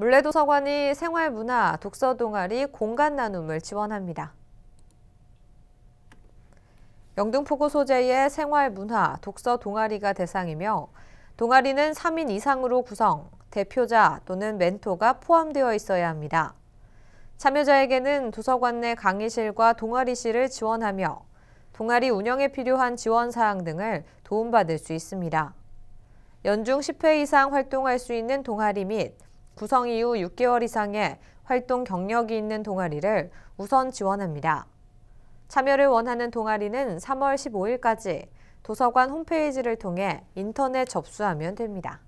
물레도서관이 생활문화, 독서동아리, 공간 나눔을 지원합니다. 영등포구 소재의 생활문화, 독서동아리가 대상이며 동아리는 3인 이상으로 구성, 대표자 또는 멘토가 포함되어 있어야 합니다. 참여자에게는 도서관 내 강의실과 동아리실을 지원하며 동아리 운영에 필요한 지원사항 등을 도움받을 수 있습니다. 연중 10회 이상 활동할 수 있는 동아리 및 구성 이후 6개월 이상의 활동 경력이 있는 동아리를 우선 지원합니다. 참여를 원하는 동아리는 3월 15일까지 도서관 홈페이지를 통해 인터넷 접수하면 됩니다.